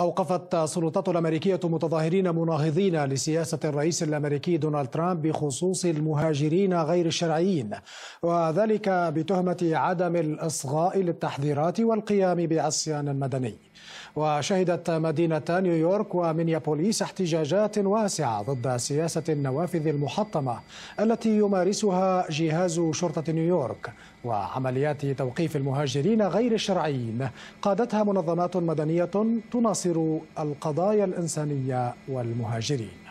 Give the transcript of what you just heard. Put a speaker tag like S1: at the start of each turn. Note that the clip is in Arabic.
S1: أوقفت السلطات الأمريكية متظاهرين مناهضين لسياسة الرئيس الأمريكي دونالد ترامب بخصوص المهاجرين غير الشرعيين وذلك بتهمة عدم الإصغاء للتحذيرات والقيام بعصيان مدني وشهدت مدينة نيويورك ومينيابوليس احتجاجات واسعة ضد سياسة النوافذ المحطمة التي يمارسها جهاز شرطة نيويورك وعمليات توقيف المهاجرين غير الشرعيين قادتها منظمات مدنية تناصر القضايا الإنسانية والمهاجرين